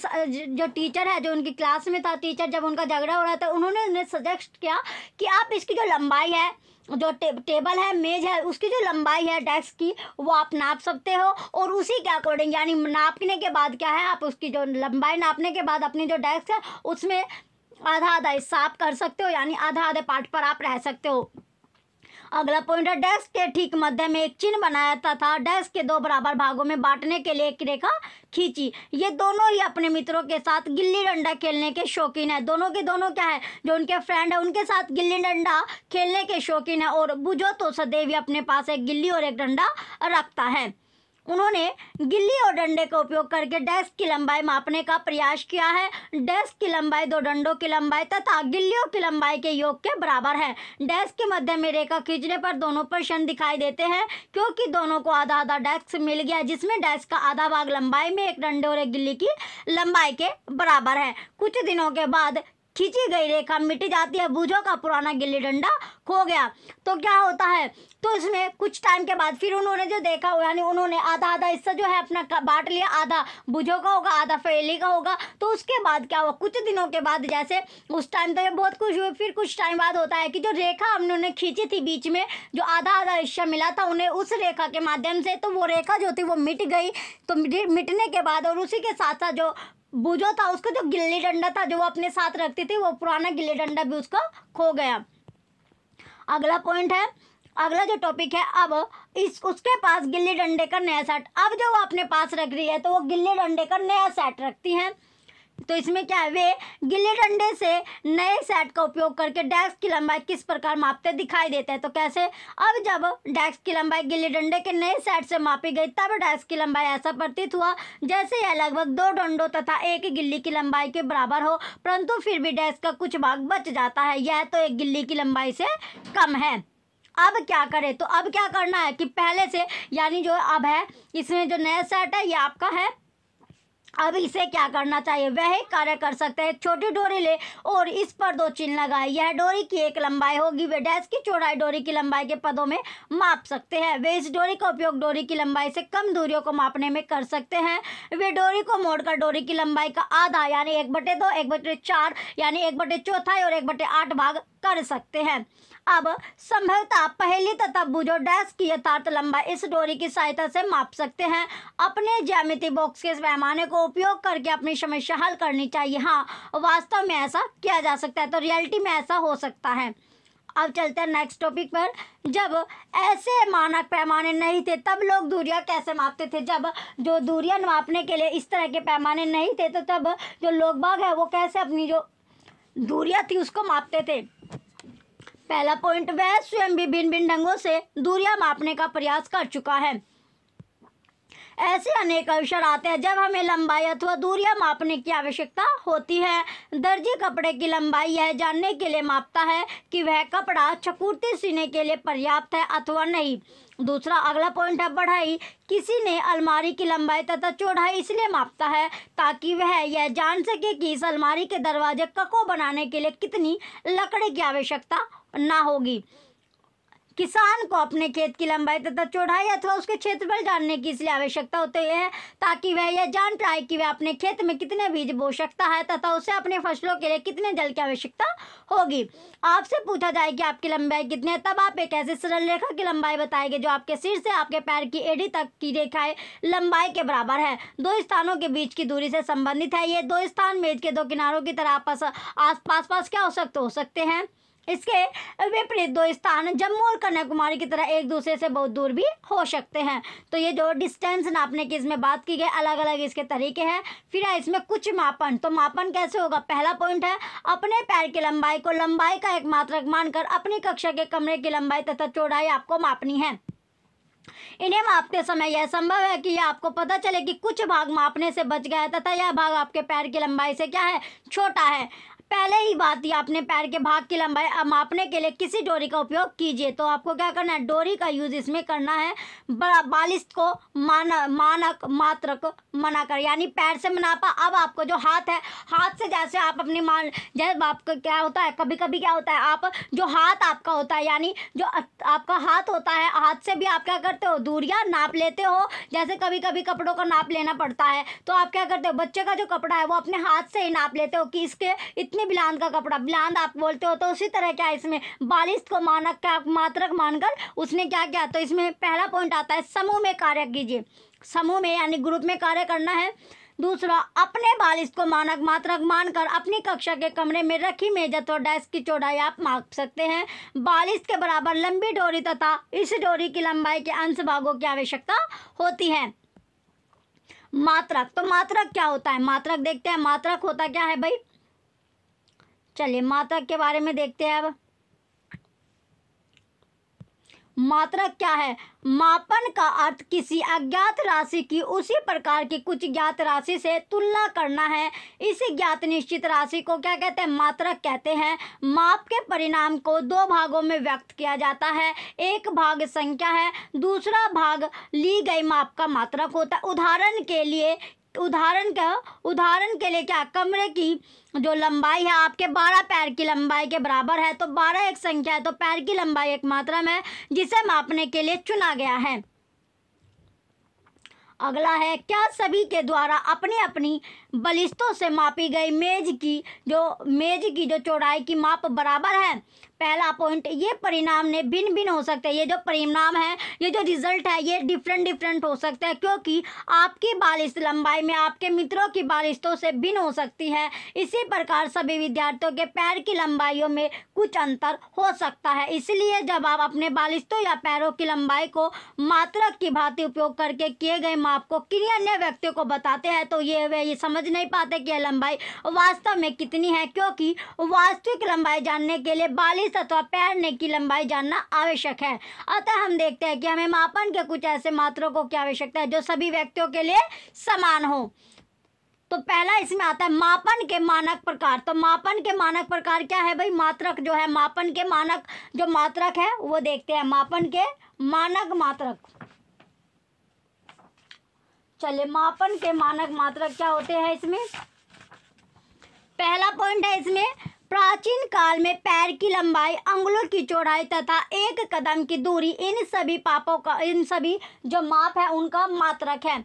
जो टीचर है जो उनकी क्लास में था टीचर जब उनका झगड़ा हो रहा था उन्होंने उन्हें सजेस्ट किया कि आप इसकी जो लंबाई है जो टे, टेबल है मेज है उसकी जो लंबाई है डेस्क की वो आप नाप सकते हो और उसी के अकॉर्डिंग यानी नापने के बाद क्या है आप उसकी जो लंबाई नापने के बाद अपनी जो डेस्क है उसमें आधा आधा हिस्सा आप कर सकते हो यानी आधा आधे पार्ट पर आप रह सकते हो अगला पॉइंट है डेस्क के ठीक मध्य में एक चिन्ह बनाया था, था डेस्क के दो बराबर भागों में बांटने के लिए एक रेखा खींची ये दोनों ही अपने मित्रों के साथ गिल्ली डंडा खेलने के शौकीन है दोनों के दोनों क्या है जो उनके फ्रेंड है उनके साथ गिल्ली डंडा खेलने के शौकीन है और बुझो तो सदैव अपने पास एक गिल्ली और एक डंडा रखता है उन्होंने गिल्ली और डंडे का उपयोग करके डेस्क की लंबाई मापने का प्रयास किया है डेस्क की लंबाई दो डंडों की लंबाई तथा गिल्लियों की लंबाई के योग के बराबर है डेस्क के मध्य में रेखा खींचने पर दोनों पर क्षण दिखाई देते हैं क्योंकि दोनों को आधा आधा डेस्क मिल गया जिसमें डेस्क का आधा भाग लंबाई में एक डंडे और एक गिल्ली की लंबाई के बराबर है कुछ दिनों के बाद खींची गई रेखा मिट जाती है बूझो का पुराना गिल्ली डंडा खो गया तो क्या होता है तो इसमें कुछ टाइम के बाद फिर उन्होंने जो देखा यानी उन्होंने आधा आधा हिस्सा जो है अपना बांट लिया आधा बुझो का होगा आधा फैली का होगा तो उसके बाद क्या हुआ कुछ दिनों के बाद जैसे उस टाइम तो ये बहुत खुश हुए फिर कुछ टाइम बाद होता है कि जो रेखा हमने उन्हें खींची थी बीच में जो आधा आधा हिस्सा मिला था उन्हें उस रेखा के माध्यम से तो वो रेखा जो थी वो मिट गई तो मिटने के बाद और उसी के साथ साथ जो वो जो था उसका जो गिल्ली डंडा था जो वो अपने साथ रखती थी वो पुराना गिल्ली डंडा भी उसका खो गया अगला पॉइंट है अगला जो टॉपिक है अब इस उसके पास गिल्ली डंडे का नया सेट अब जो वो अपने पास रख रही है तो वो गिल्ली डंडे का नया सेट रखती हैं तो इसमें क्या है वे गिल्ली डंडे से नए सेट का उपयोग करके डेस्क की लंबाई किस प्रकार मापते दिखाई देते हैं तो कैसे अब जब डेस्क की लंबाई गिल्ली डंडे के नए सेट से मापी गई तब डेस्क की लंबाई ऐसा प्रतीत हुआ जैसे यह लगभग दो डंडों तथा एक गिल्ली की लंबाई के बराबर हो परंतु फिर भी डेस्क का कुछ भाग बच जाता है यह तो एक गिल्ली की लंबाई से कम है अब क्या करें तो अब क्या करना है कि पहले से यानी जो अब है इसमें जो नया सेट है यह आपका है अब इसे क्या करना चाहिए वह कार्य कर सकते हैं एक छोटी डोरी ले और इस पर दो चिन्ह लगाए यह डोरी की एक लंबाई होगी वे डैश की चौड़ाई डोरी की लंबाई के पदों में माप सकते हैं वे इस डोरी का उपयोग डोरी की लंबाई से कम दूरियों को मापने में कर सकते हैं वे डोरी को मोड़कर डोरी की लंबाई का आधा यानी एक बटे दो एक बटे चार यानी एक बटे चौथाई और एक बटे आठ भाग कर सकते हैं अब संभवतः पहली तथा बुझो डैश की यथार्थ लंबाई इस डोरी की सहायता से माप सकते हैं अपने ज्यामिति बॉक्स के पैमाने को उपयोग करके अपनी समस्या हल करनी चाहिए हाँ वास्तव में ऐसा किया जा सकता है तो रियलिटी में ऐसा हो सकता है अब चलते हैं नेक्स्ट टॉपिक पर जब ऐसे मानक पैमाने नहीं थे तब लोग दूरियां कैसे मापते थे जब जो दूरियां मापने के लिए इस तरह के पैमाने नहीं थे तो तब जो लोग बाग है वो कैसे अपनी जो दूरियां थी उसको मापते थे पहला पॉइंट वह स्वयं भी भिन्न भिन्न ढंगों से दूरियां मापने का प्रयास कर चुका है ऐसे अनेक अवसर आते हैं जब हमें लंबाई अथवा दूरियां मापने की आवश्यकता होती है दर्जी कपड़े की लंबाई यह जानने के लिए मापता है कि वह कपड़ा छकूर्ती सीने के लिए पर्याप्त है अथवा नहीं दूसरा अगला पॉइंट है बढ़ाई किसी ने अलमारी की लंबाई तथा चौड़ाई इसलिए मापता है ताकि वह यह जान सके कि इस अलमारी के दरवाजे कको बनाने के लिए कितनी लकड़ी की आवश्यकता ना होगी किसान को अपने खेत की लंबाई तथा चौड़ाई अथवा उसके क्षेत्रफल जानने की इसलिए आवश्यकता होती है ताकि वह यह जान पाए कि वह अपने खेत में कितने बीज बो सकता है तथा उसे अपने फसलों के लिए कितने जल की आवश्यकता होगी आपसे पूछा जाए कि आपकी लंबाई कितनी है तब आप एक ऐसे सरल रेखा की लंबाई बताएंगे जो आपके सिर से आपके पैर की एडी तक की रेखाएं लंबाई के बराबर है दो स्थानों के बीच की दूरी से संबंधित है ये दो स्थान मेज के दो किनारों की तरह आपस आस पास पास क्या हो सकते हो सकते हैं इसके विपरीत दो स्थान जम्मू और कन्याकुमारी की तरह एक दूसरे से बहुत दूर भी हो सकते हैं तो ये जो डिस्टेंस नापने की इसमें बात की गई अलग अलग इसके तरीके हैं फिर है इसमें कुछ मापन तो मापन कैसे होगा पहला पॉइंट है अपने पैर की लंबाई को लंबाई का एकमात्र मानकर अपनी कक्षा के कमरे की लंबाई तथा चौड़ाई आपको मापनी है इन्हें मापते समय यह संभव है कि यह आपको पता चले कि कुछ भाग मापने से बच गया है तथा यह भाग आपके पैर की लंबाई से क्या है छोटा है पहले ही बात दी आपने पैर के भाग की लंबाई अब मापने के लिए किसी डोरी का उपयोग कीजिए तो आपको क्या करना है डोरी का यूज इसमें करना है बालिश को मान मानक मात्र को मना कर यानी पैर से मनापा अब आपको जो हाथ है हाथ से जैसे आप अपनी मान जैसे आपको क्या होता है कभी कभी क्या होता है आप जो हाथ आपका होता है यानी जो आपका हाथ होता है हाथ से भी आप क्या करते हो दूरिया नाप लेते हो जैसे कभी कभी कपड़ों का नाप लेना पड़ता है तो आप क्या करते हो बच्चे का जो कपड़ा है वो अपने हाथ से ही नाप लेते हो कि इसके इतने कितने बिलान का कपड़ा बिलान आप बोलते हो तो उसी तरह क्या इसमें बालिश को मानक का मात्रक मानकर उसने क्या किया तो इसमें पहला पॉइंट आता है समूह में कार्य कीजिए समूह में यानी ग्रुप में कार्य करना है दूसरा अपने बालिश को मानक मात्रक मानकर अपनी कक्षा के कमरे में रखी मेज तो डेस्क की चौड़ाई आप माप सकते हैं बालिश के बराबर लंबी डोरी तथा इस डोरी की लंबाई के अंश भागों की आवश्यकता होती है मात्रक तो मात्रक क्या होता है मात्रक देखते हैं मात्रक होता क्या है भाई चलिए मात्रक के बारे में देखते हैं अब मात्रक क्या है मापन का अर्थ किसी अज्ञात राशि की उसी प्रकार की कुछ ज्ञात राशि से तुलना करना है इस ज्ञात निश्चित राशि को क्या कहते हैं मात्रक कहते हैं माप के परिणाम को दो भागों में व्यक्त किया जाता है एक भाग संख्या है दूसरा भाग ली गई माप का मात्रक होता है उदाहरण के लिए उदाहरण का उदाहरण के लिए क्या कमरे की जो लंबाई है आपके बारह पैर की लंबाई के बराबर है तो बारह एक संख्या है तो पैर की लंबाई एक मात्रा में जिसे मापने के लिए चुना गया है अगला है क्या सभी के द्वारा अपनी अपनी बलिस्तों से मापी गई मेज की जो मेज की जो चौड़ाई की माप बराबर है पहला पॉइंट ये परिणाम ने भिन्न भिन्न हो सकते हैं ये जो परिणाम है ये जो रिजल्ट है ये डिफरेंट डिफरेंट हो सकता है क्योंकि आपकी बालिश लंबाई में आपके मित्रों की बालिशों से भिन्न हो सकती है इसी प्रकार सभी विद्यार्थियों के पैर की लंबाइयों में कुछ अंतर हो सकता है इसलिए जब आप अपने बालिशों या पैरों की लंबाई को मात्रक की भांति उपयोग करके किए गए माप को किसी अन्य व्यक्ति को बताते हैं तो ये वे ये समझ समझ नहीं पाते कि यह लंबाई वास्तव में कितनी है क्योंकि वास्तविक लंबाई जानने के लिए बालिस अथवा पैरने की लंबाई जानना आवश्यक है अतः हम देखते हैं कि हमें मापन के कुछ ऐसे मात्रों को क्या आवश्यकता है जो सभी व्यक्तियों के लिए समान हो तो पहला इसमें आता है मापन के मानक प्रकार तो मापन के मानक प्रकार क्या है भाई मात्रक जो है मापन के मानक जो मात्रक है वो देखते हैं मापन के मानक मात्रक चले मापन के मानक मात्रक क्या होते हैं इसमें पहला पॉइंट है इसमें प्राचीन काल में पैर की लंबाई अंगुलों की चौड़ाई तथा एक कदम की दूरी इन सभी पापों का इन सभी जो माप है उनका मात्रक है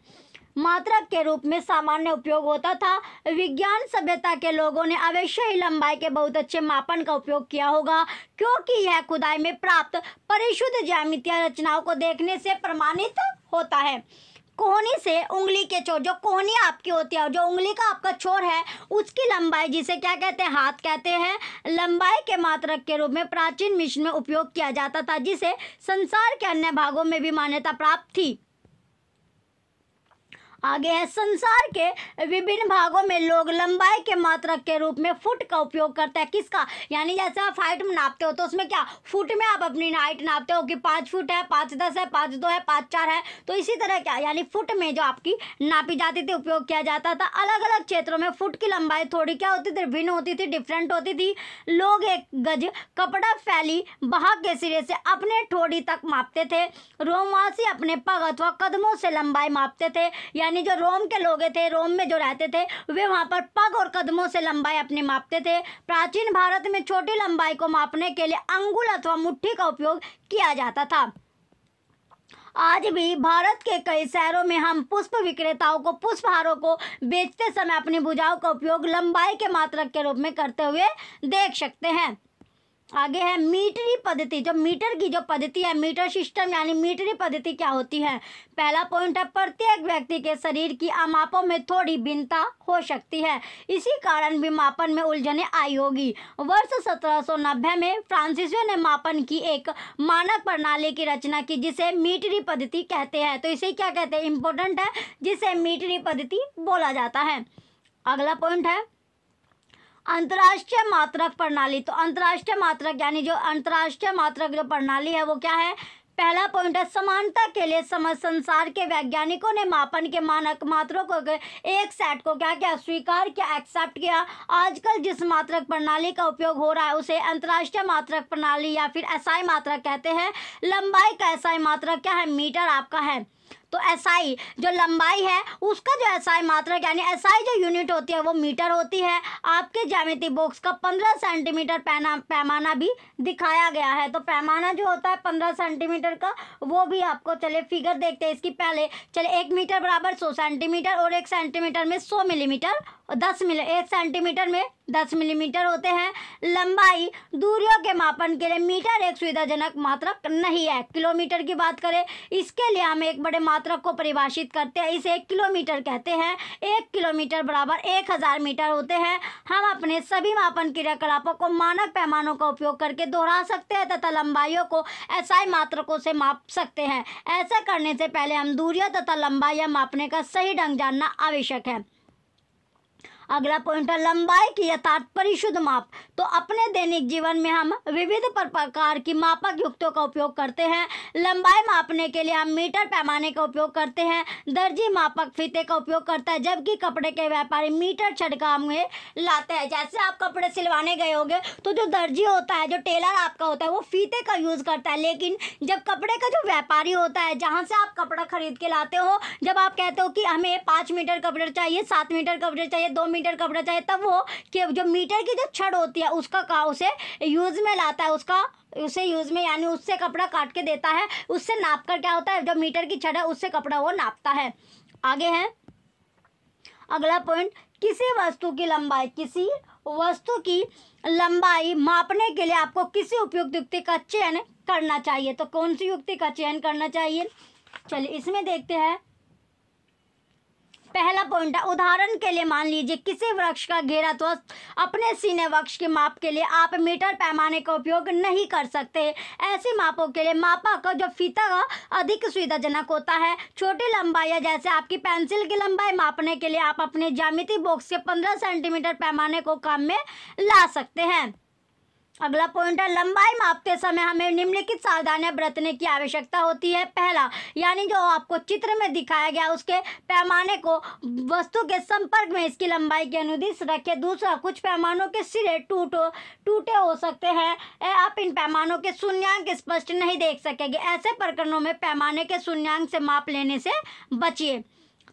मात्रक के रूप में सामान्य उपयोग होता था विज्ञान सभ्यता के लोगों ने अवश्य ही लंबाई के बहुत अच्छे मापन का उपयोग किया होगा क्योंकि यह खुदाई में प्राप्त परिशुद्ध ज्यामितीय रचनाओं को देखने से प्रमाणित होता है कोहनी से उंगली के चोर जो कोहनी आपकी होती है जो उंगली का आपका छोर है उसकी लंबाई जिसे क्या कहते हैं हाथ कहते हैं लंबाई के मात्रक के रूप में प्राचीन मिश्र में उपयोग किया जाता था जिसे संसार के अन्य भागों में भी मान्यता प्राप्त थी आगे है संसार के विभिन्न भागों में लोग लंबाई के मात्रक के रूप में फुट का उपयोग करते हैं किसका यानी जैसे आप हाइट में नापते हो तो उसमें क्या फुट में आप अपनी हाइट नापते हो कि पाँच फुट है पाँच दस है पाँच दो है पाँच चार है तो इसी तरह क्या यानी फुट में जो आपकी नापी जाती थी उपयोग किया जाता था अलग अलग क्षेत्रों में फुट की लंबाई थोड़ी क्या होती थी भिन्न होती थी डिफरेंट होती थी लोग एक गज कपड़ा फैली बहा के सिरे से अपने ठोड़ी तक मापते थे रोमवासी अपने पग अथवा कदमों से लंबाई मापते थे यानी यानी जो रोम के लोग थे रोम में जो रहते थे वे वहाँ पर पग और कदमों से लंबाई अपनी मापते थे प्राचीन भारत में छोटी लंबाई को मापने के लिए अंगुल अथवा मुट्ठी का उपयोग किया जाता था आज भी भारत के कई शहरों में हम पुष्प विक्रेताओं को पुष्पहारों को बेचते समय अपनी भुजाओं का उपयोग लंबाई के मात्रक के रूप में करते हुए देख सकते हैं आगे है मीटरी पद्धति जो मीटर की जो पद्धति है मीटर सिस्टम यानी मीटरी पद्धति क्या होती है पहला पॉइंट है प्रत्येक व्यक्ति के शरीर की अमापों में थोड़ी भिन्नता हो सकती है इसी कारण भी मापन में उलझने आई होगी वर्ष 1790 में फ्रांसिसो ने मापन की एक मानक प्रणाली की रचना की जिसे मीटरी पद्धति कहते हैं तो इसे क्या कहते हैं इंपॉर्टेंट है जिसे मीटरी पद्धति बोला जाता है अगला पॉइंट है अंतर्राष्ट्रीय मात्रक प्रणाली तो अंतर्राष्ट्रीय मात्रक यानी जो अंतर्राष्ट्रीय मात्रक जो प्रणाली है वो क्या है पहला पॉइंट है समानता के लिए समझ संसार के वैज्ञानिकों ने मापन के मानक मात्रों को एक सेट को क्या क्या स्वीकार किया एक्सेप्ट किया आजकल जिस मात्रक प्रणाली का उपयोग हो रहा है उसे अंतर्राष्ट्रीय मात्रक प्रणाली या फिर एसआई मात्रक कहते हैं लंबाई का एसआई मात्रक क्या है मीटर आपका है तो एसआई जो लंबाई है उसका जो एसआई मात्रक यानी एसआई जो यूनिट होती है वो मीटर होती है आपके जैमिति बॉक्स का पंद्रह सेंटीमीटर पैना पैमाना भी दिखाया गया है तो पैमाना जो होता है पंद्रह सेंटीमीटर का वो भी आपको चले फिगर देखते हैं इसकी पहले चले एक मीटर बराबर सौ सेंटीमीटर और एक सेंटीमीटर में सौ मिलीमीटर दस मिली एक सेंटीमीटर में दस मिलीमीटर होते हैं लंबाई दूरियों के मापन के लिए मीटर एक सुविधाजनक मात्रक नहीं है किलोमीटर की बात करें इसके लिए हम एक बड़े मात्रक को परिभाषित करते हैं इसे एक किलोमीटर कहते हैं एक किलोमीटर बराबर एक हज़ार मीटर होते हैं हम अपने सभी मापन क्रियाकलापों को मानक पैमानों का उपयोग करके दोहरा सकते हैं तथा लंबाइयों को एसआई मात्रकों से माप सकते हैं ऐसा करने से पहले हम दूरियों तथा लंबाइयाँ मापने का सही ढंग जानना आवश्यक है अगला पॉइंट है लंबाई की यथार्थ परिशुद्ध माप तो अपने दैनिक जीवन में हम विविध प्रकार की मापक युक्तों का उपयोग करते हैं लंबाई मापने के लिए हम मीटर पैमाने का उपयोग करते हैं दर्जी मापक फीते का उपयोग करता है जबकि कपड़े के व्यापारी मीटर छटका में लाते हैं जैसे आप कपड़े सिलवाने गए होंगे तो जो दर्जी होता है जो टेलर आपका होता है वो फीते का यूज़ करता है लेकिन जब कपड़े का जो व्यापारी होता है जहाँ से आप कपड़ा खरीद के लाते हो जब आप कहते हो कि हमें पाँच मीटर कपड़े चाहिए सात मीटर कपड़े चाहिए दो मीटर कपड़ा चाहिए तब वो कि जो मीटर की जो छड़ होती है उसका का उसे यूज़ में लाता है उसका उसे यूज़ में यानी उससे कपड़ा काट के देता है उससे नाप कर क्या होता है जो मीटर की छड़ है उससे कपड़ा वो नापता है आगे है अगला पॉइंट किसी वस्तु की लंबाई किसी वस्तु की लंबाई मापने के लिए आपको किसी उपयुक्त युक्ति का चयन करना चाहिए तो कौन सी युक्ति का चयन करना चाहिए चलिए इसमें देखते हैं पहला पॉइंट है उदाहरण के लिए मान लीजिए किसी वृक्ष का घेरा तो अपने सीने वृक्ष के माप के लिए आप मीटर पैमाने का उपयोग नहीं कर सकते ऐसे मापों के लिए मापा का जो फीता अधिक सुविधाजनक होता है छोटी लंबाई जैसे आपकी पेंसिल की लंबाई मापने के लिए आप अपने जामिति बॉक्स के पंद्रह सेंटीमीटर पैमाने को काम में ला सकते हैं अगला पॉइंट है लंबाई मापते समय हमें निम्नलिखित सावधानियां बरतने की आवश्यकता होती है पहला यानी जो आपको चित्र में दिखाया गया उसके पैमाने को वस्तु के संपर्क में इसकी लंबाई के अनुदिश रखें दूसरा कुछ पैमानों के सिरे टूटो टूटे हो सकते हैं आप इन पैमानों के शून्यंक स्पष्ट नहीं देख सकेंगे ऐसे प्रकरणों में पैमाने के शून्यंक से माप लेने से बचिए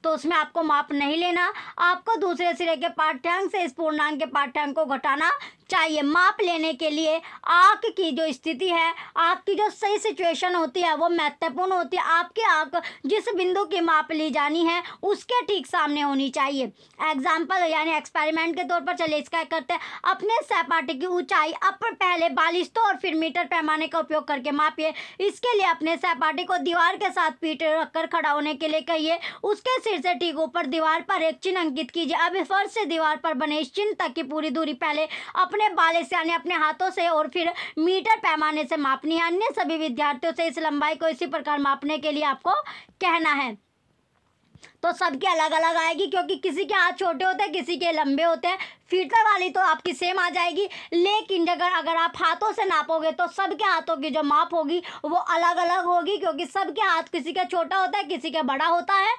तो उसमें आपको माप नहीं लेना आपको दूसरे सिरे के पाठ्यांक से इस पूर्णांक के पाठ्यांक को घटाना चाहिए माप लेने के लिए आँख की जो स्थिति है आँख की जो सही सिचुएशन होती है वो महत्वपूर्ण होती है आपकी आँख जिस बिंदु की माप ली जानी है उसके ठीक सामने होनी चाहिए एग्जाम्पल यानी एक्सपेरिमेंट के तौर पर चलिए इसका करते हैं अपने सहपाठी की ऊंचाई अपर पहले तो और फिर मीटर पैमाने का उपयोग करके मापिए इसके लिए अपने सहपाठी को दीवार के साथ पीट रखकर खड़ा होने के लिए कहिए उसके सिर से ठीक ऊपर दीवार पर एक चिन्ह अंकित कीजिए अब फर्श से दीवार पर बने इस चिन्ह तक की पूरी दूरी पहले अपने अपने बाले से यानी अपने हाथों से और फिर मीटर पैमाने से मापनी है अन्य सभी विद्यार्थियों से इस लंबाई को इसी प्रकार मापने के लिए आपको कहना है तो सबके अलग अलग आएगी क्योंकि किसी के हाथ छोटे होते हैं किसी के लंबे होते हैं फीटर वाली तो आपकी सेम आ जाएगी लेकिन अगर अगर आप हाथों से नापोगे तो सबके हाथों की जो माप होगी वो अलग अलग होगी क्योंकि सबके हाथ किसी का छोटा होता है किसी का बड़ा होता है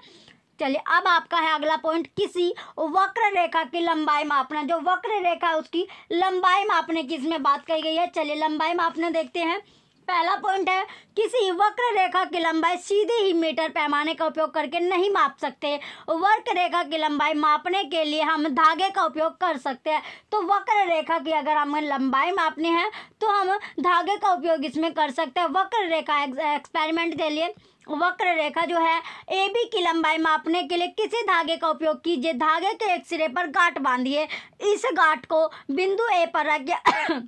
चलिए अब आपका है अगला पॉइंट किसी वक्र रेखा की लंबाई मापना जो वक्र रेखा है उसकी लंबाई मापने की इसमें बात कही गई है चलिए लंबाई मापना देखते हैं पहला पॉइंट है किसी वक्र रेखा की लंबाई सीधे ही मीटर पैमाने का उपयोग करके नहीं माप सकते वक्र रेखा की लंबाई मापने के लिए हम धागे का उपयोग कर सकते हैं तो वक्र रेखा की अगर हमें लंबाई मापनी है तो हम धागे का उपयोग इसमें कर सकते हैं वक्र रेखा एक्सपेरिमेंट के लिए वक्र रेखा जो है ए बी की लंबाई मापने के लिए किसी धागे का उपयोग कीजिए धागे के एक सिरे पर गांठ बांधिए इस गांठ को बिंदु ए पर रखिए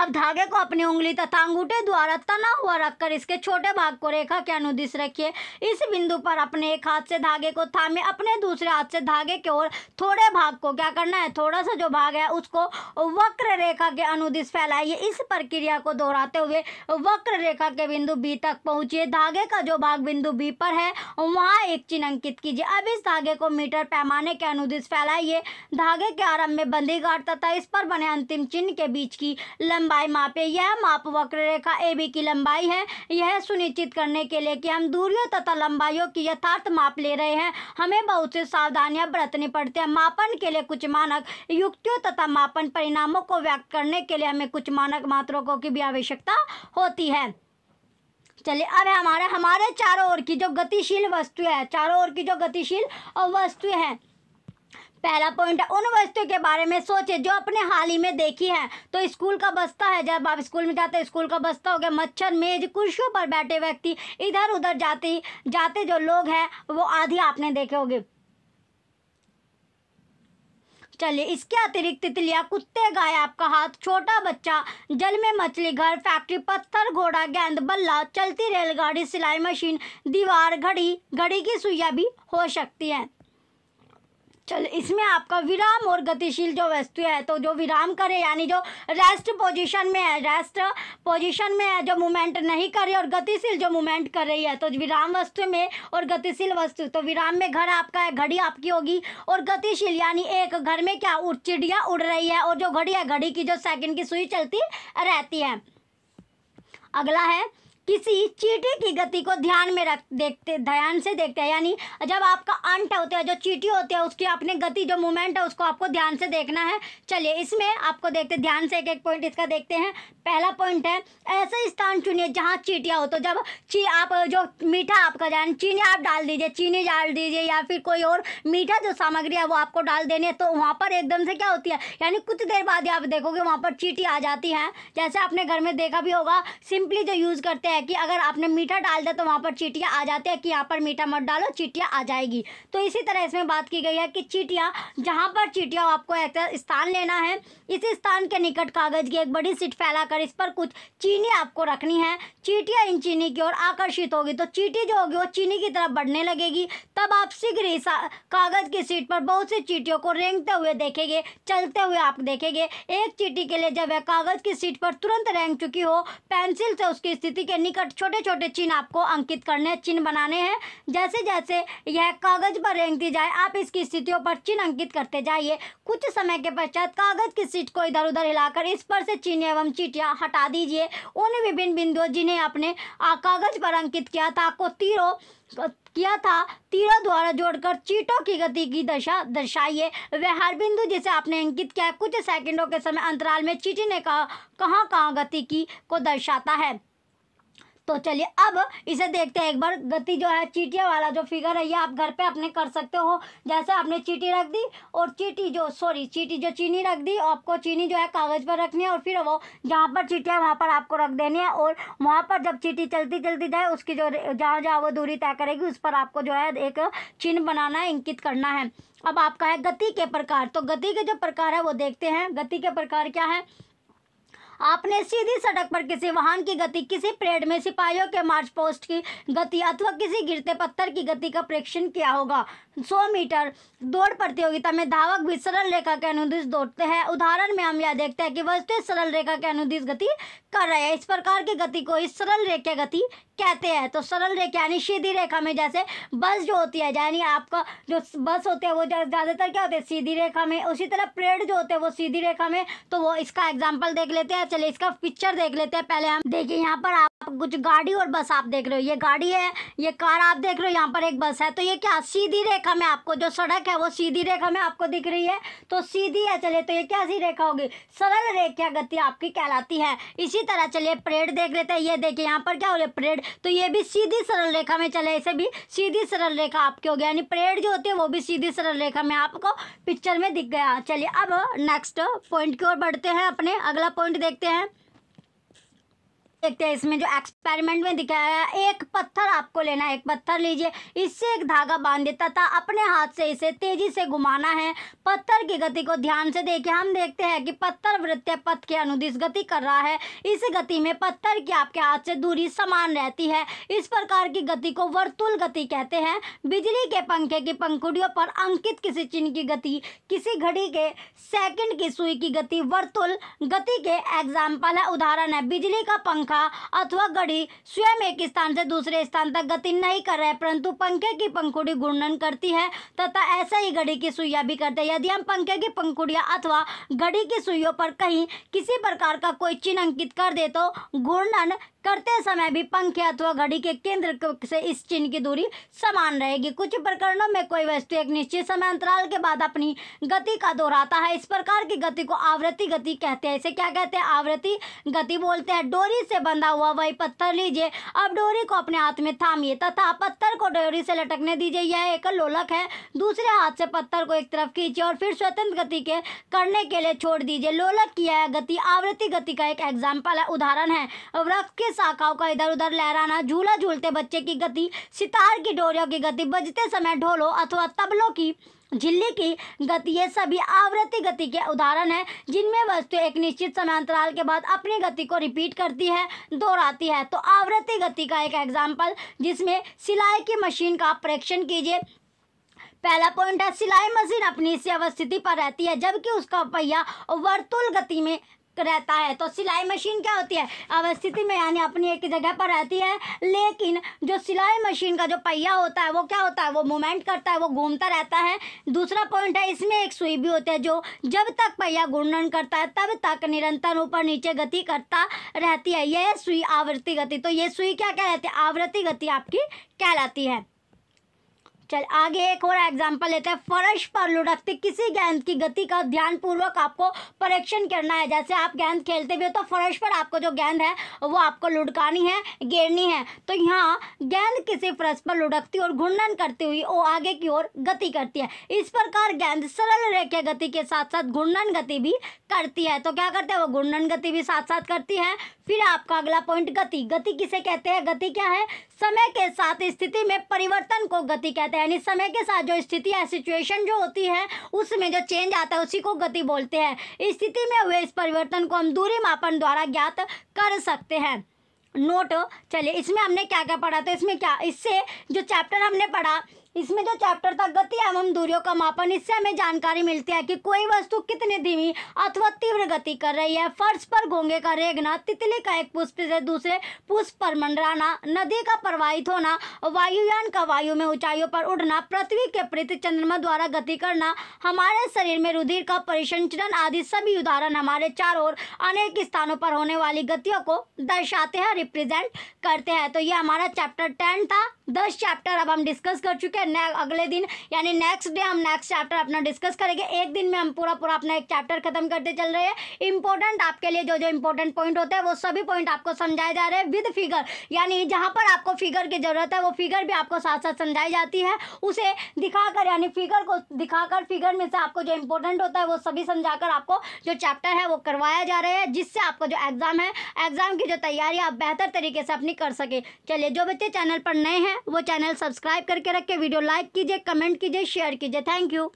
अब धागे को अपनी उंगली तथा अंगूठे द्वारा तना हुआ रखकर इसके छोटे भाग को रेखा के अनुदिश रखिए इस बिंदु पर अपने एक हाथ से धागे को थामे अपने दूसरे हाथ से धागे के ओर थोड़े भाग को क्या करना है थोड़ा सा जो भाग है उसको वक्र रेखा के अनुदिश फैलाइए इस प्रक्रिया को दोहराते हुए वक्र रेखा के बिंदु बी तक पहुंचिए धागे का जो भाग बिंदु बी पर है वहाँ एक चिन्ह अंकित कीजिए अब इस धागे को मीटर पैमाने के अनुदिश फैलाइए धागे के आरंभ में बंदी गांठ तथा इस पर बने अंतिम चिन्ह के बीच की लंबाई मापे यह माप वक्र रेखा ए बी की लंबाई है यह सुनिश्चित करने के लिए कि हम दूरियों तथा लंबाइयों की यथार्थ माप ले रहे हैं हमें बहुत सी सावधानियां बरतनी पड़ती है मापन के लिए कुछ मानक युक्तियों तथा मापन परिणामों को व्यक्त करने के लिए हमें कुछ मानक मात्रकों की भी आवश्यकता होती है चलिए अब हमारे हमारे चारों ओर की जो गतिशील वस्तुएं हैं चारों ओर की जो गतिशील वस्तुएं हैं पहला पॉइंट है उन वस्तुओं के बारे में सोचे जो अपने हाल ही में देखी है तो स्कूल का बस्ता है जब आप स्कूल में जाते स्कूल का बस्ता हो गया मच्छर मेज कुर्सियों पर बैठे व्यक्ति इधर उधर जाते जाते जो लोग हैं वो आधी आपने देखे होंगे चलिए इसके अतिरिक्त तितलियां कुत्ते गाय आपका हाथ छोटा बच्चा जल में मछली घर फैक्ट्री पत्थर घोड़ा गेंद बल्ला चलती रेलगाड़ी सिलाई मशीन दीवार घड़ी घड़ी की सुइया भी हो सकती है चल इसमें आपका विराम और गतिशील जो वस्तु है तो जो विराम करे यानी जो रेस्ट पोजीशन में है रेस्ट पोजीशन में है जो मूवमेंट नहीं करे और गतिशील जो मूवमेंट कर रही है तो विराम वस्तु में और गतिशील वस्तु तो विराम में घर आपका है घड़ी आपकी होगी और गतिशील यानी एक घर में क्या उड़ चिड़िया उड़ रही है और जो घड़ी है घड़ी की जो सेकंड की सुई चलती रहती है अगला है किसी चीटी की गति को ध्यान में रख देखते ध्यान से देखते हैं यानी जब आपका अंट होता है जो चीटी होती है उसकी अपने गति जो मूवमेंट है उसको आपको ध्यान से देखना है चलिए इसमें आपको देखते ध्यान से एक एक पॉइंट इसका देखते हैं पहला पॉइंट है ऐसा स्थान चुनिए जहाँ चीटियाँ हो तो जब ची आप जो मीठा आपका जान चीनी आप डाल दीजिए चीनी डाल दीजिए या फिर कोई और मीठा जो सामग्री है वो आपको डाल देनी है तो वहाँ पर एकदम से क्या होती है यानी कुछ देर बाद आप देखोगे वहाँ पर चीटी आ जाती है जैसे आपने घर में देखा भी होगा सिंपली जो यूज़ करते हैं है कि अगर आपने मीठा डाल दिया तो वहाँ पर चीटियाँ आ जाती है कि यहाँ पर मीठा मत डालो चीटियाँ आ जाएगी तो इसी तरह इसमें बात की गई है कि चीटियाँ जहाँ पर चीटियाँ आपको एक स्थान लेना है इसी स्थान के निकट कागज़ की एक बड़ी सीट फैला इस पर कुछ चीनी आपको रखनी है चीटियाँ इन चीनी की ओर आकर्षित होगी तो चीटी जो होगी वो चीनी की तरफ बढ़ने लगेगी तब आप शीघ्र ही कागज़ की सीट पर बहुत सी चीटियों को रेंगते हुए देखेंगे चलते हुए आप देखेंगे एक चीटी के लिए जब वह कागज़ की सीट पर तुरंत रेंग चुकी हो पेंसिल से उसकी स्थिति के निकट छोटे छोटे चिन्ह आपको अंकित करने चिन्ह बनाने हैं जैसे जैसे यह कागज पर रेंगती जाए आप इसकी स्थितियों पर चिन्ह अंकित करते जाइए कुछ समय के पश्चात कागज की सीट को इधर उधर हिलाकर इस पर से चिन्ह एवं चीटियाँ हटा दीजिए उन विभिन्न बिंदुओं जिन्हें आपने कागज पर अंकित किया था को तीरों किया था तीरों द्वारा जोड़कर चीटों की गति की दशा दर्शाइए वह हर बिंदु जिसे आपने अंकित किया कुछ सेकंडों के समय अंतराल में चीटी ने कहा कहाँ कहाँ गति की को दर्शाता है तो चलिए अब इसे देखते हैं एक बार गति जो है चीटिया वाला जो फिगर है ये आप घर पे अपने कर सकते हो जैसे आपने चीटी रख दी और चीटी जो सॉरी चीटी जो चीनी रख दी आपको चीनी जो है कागज़ पर रखनी है और फिर वो जहाँ पर चीटियाँ वहाँ पर आपको रख देनी है और वहाँ पर जब चीटी चलती चलती जाए उसकी जो जहाँ जहाँ वो दूरी तय करेगी उस पर आपको जो है एक चिन्ह बनाना है इंकित करना है अब आपका है गति के प्रकार तो गति के जो प्रकार है वो देखते हैं गति के प्रकार क्या है आपने सीधी सड़क पर किसी वाहन की गति किसी परेड में सिपाहियों के मार्च पोस्ट की गति अथवा किसी गिरते पत्थर की गति का प्रेक्षण किया होगा 100 मीटर दौड़ प्रतियोगिता में धावक भी सरल रेखा के अनुदिश दौड़ते हैं उदाहरण में हम यह देखते हैं कि वस्तु सरल रेखा के अनुदिश गति कर रहे हैं इस प्रकार की गति को इस सरल रेखा गति कहते हैं तो सरल रेखा यानी सीधी रेखा में जैसे बस जो होती है यानी आपका जो बस होते हैं वो ज़्यादातर क्या होते हैं सीधी रेखा में उसी तरह परेड जो होते हैं वो सीधी रेखा में तो वो इसका एग्जाम्पल देख लेते हैं चलिए इसका पिक्चर देख लेते हैं पहले हम देखिए यहाँ पर आप कुछ गाड़ी और बस आप देख रहे हो ये गाड़ी है ये कार आप देख रहे हो यहाँ पर एक बस है तो ये क्या सीधी रेखा में आपको जो सड़क है वो सीधी रेखा में आपको दिख रही है तो सीधी है चलिए तो ये क्या सी रेखा होगी सरल रेखा गति आपकी कहलाती है इसी तरह चलिए परेड देख लेते हैं ये देखिए यहाँ पर क्या हो रहा है परेड तो ये भी सीधी सरल रेखा में चले ऐसे भी सीधी सरल रेखा आपके हो गया यानी परेड जो होती है वो भी सीधी सरल रेखा में आपको पिक्चर में दिख गया चलिए अब नेक्स्ट पॉइंट की ओर बढ़ते हैं अपने अगला पॉइंट देखते हैं देखते हैं इसमें जो एक्सपेरिमेंट में दिखाया गया एक पत्थर आपको लेना है एक पत्थर लीजिए इससे एक धागा बांध देता था अपने हाथ से इसे तेजी से घुमाना है पत्थर की गति को ध्यान से देखिए हम देखते हैं कि पत्थर वृत्त पथ के अनुदिश गति कर रहा है इस गति में पत्थर की आपके हाथ से दूरी समान रहती है इस प्रकार की गति को वर्तुल गति कहते हैं बिजली के पंखे की पंखुड़ियों पर अंकित किसी चिन्ह की गति किसी घड़ी के सेकेंड की सुई की गति वर्तुल गति के एग्जाम्पल है उदाहरण है बिजली का पंखा था अथवा घड़ी स्वयं एक स्थान से दूसरे स्थान तक गति नहीं कर रहे परंतु पंखे की पंखुड़ी घूर्णन करती है तथा ऐसा ही घड़ी की सुइया भी करते हैं यदि हम पंखे की पंखुड़ियाँ अथवा घड़ी की सुइयों पर कहीं किसी प्रकार का कोई चिन्ह अंकित कर दे तो घूर्णन करते समय भी पंखे अथवा घड़ी के केंद्र से इस चिन्ह की दूरी समान रहेगी कुछ प्रकरणों में कोई वस्तु एक निश्चित समय अंतराल के बाद अपनी गति का दोहराता है इस प्रकार की गति को आवृत्ति गति कहते हैं इसे क्या कहते हैं आवृत्ति गति बोलते हैं डोरी से बंधा हुआ वही पत्थर लीजिए अब डोरी को अपने हाथ में थामिए तथा पत्थर को डोरी से लटकने दीजिए यह एक लोलक है दूसरे हाथ से पत्थर को एक तरफ खींचे और फिर स्वतंत्र गति के करने के लिए छोड़ दीजिए लोलक की यह गति आवृत्ति गति का एक एग्जाम्पल है उदाहरण है वृक्ष की शाखाओं का इधर उधर लहराना झूला झूलते बच्चे की गति सितार की डोरियों की गति बजते समय ढोलो अथवा तबलों की झिल्ली की गति ये सभी आवृत्ति गति के उदाहरण हैं जिनमें वस्तु एक निश्चित समय अंतराल के बाद अपनी गति को रिपीट करती है दोहराती है तो आवृत्ति गति का एक एग्जाम्पल जिसमें सिलाई की मशीन का प्रेक्षण कीजिए पहला पॉइंट है सिलाई मशीन अपनी से अवस्थिति पर रहती है जबकि उसका पहिया वर्तुल गति में रहता है तो सिलाई मशीन क्या होती है अवस्थिति में यानी अपनी एक जगह पर रहती है लेकिन जो सिलाई मशीन का जो पहिया होता है वो क्या होता है वो मूवमेंट करता है वो घूमता रहता है दूसरा पॉइंट है इसमें एक सुई भी होती है जो जब तक पहिया घूर्णन करता है तब तक निरंतर ऊपर नीचे गति करता रहती है यह सुई आवृत्ति गति तो ये सुई क्या कहलाती है आवृत्ति गति आपकी कहलाती है चल आगे एक और एग्जाम्पल लेते हैं फर्श पर लुढ़कते किसी गेंद की गति का ध्यानपूर्वक आपको परीक्षण करना है जैसे आप गेंद खेलते भी हो तो फर्श पर आपको जो गेंद है वो आपको लुढ़कानी है गिरनी है तो यहाँ गेंद किसी फर्श पर लुढ़कती और घुंडन करती हुई वो आगे की ओर गति करती है इस प्रकार गेंद सरल रेखा गति के साथ साथ घुंडन गति भी करती है तो क्या करते हैं वो घुंडन गति भी साथ साथ करती है फिर आपका अगला पॉइंट गति गति किसे कहते हैं गति क्या है समय के साथ स्थिति में परिवर्तन को गति कहते हैं यानी समय के साथ जो स्थिति या सिचुएशन जो होती है उसमें जो चेंज आता है उसी को गति बोलते हैं स्थिति में हुए इस परिवर्तन को हम दूरी मापन द्वारा ज्ञात कर सकते हैं नोट चलिए इसमें हमने क्या क्या पढ़ा तो इसमें क्या इससे जो चैप्टर हमने पढ़ा इसमें जो चैप्टर था गति एवं दूरियों का मापन इससे हमें जानकारी मिलती है कि कोई वस्तु कितनी धीमी अथवा तीव्र गति कर रही है फर्श पर घोंगे का रेगना तितली का एक पुष्प से दूसरे पुष्प पर मंडराना नदी का प्रवाहित होना वायुयान का वायु में ऊंचाइयों पर उड़ना पृथ्वी के प्रति चंद्रमा द्वारा गति करना हमारे शरीर में रुधिर का परिसंचरण आदि सभी उदाहरण हमारे चार ओर अनेक स्थानों पर होने वाली गतियों को दर्शाते हैं रिप्रेजेंट करते हैं तो ये हमारा चैप्टर टेन था दस चैप्टर अब हम डिस्कस कर चुके हैं है अगले दिन यानी नेक्स्ट डे हम नेक्स्ट चैप्टर अपना डिस्कस करेंगे एक दिन में हम पूरा पूरा अपना एक चैप्टर खत्म करते चल रहे हैं इंपॉर्टेंट आपके लिए जो जो इंपॉर्टेंट पॉइंट होते हैं वो सभी पॉइंट आपको समझाए जा रहे हैं विद फिगर यानी जहाँ पर आपको फिगर की ज़रूरत है वो फिगर भी आपको साथ साथ समझाई जाती है उसे दिखाकर यानी फिगर को दिखाकर फिगर में से आपको जो इंपॉर्टेंट होता है वो सभी समझाकर आपको जो चैप्टर है वो करवाया जा रहा है जिससे आपको जो एग्ज़ाम है एग्ज़ाम की जो तैयारी आप बेहतर तरीके से अपनी कर सके चलिए जो बच्चे चैनल पर नए हैं वो चैनल सब्सक्राइब करके रखे वीडियो वीडियो लाइक कीजिए कमेंट कीजिए शेयर कीजिए थैंक यू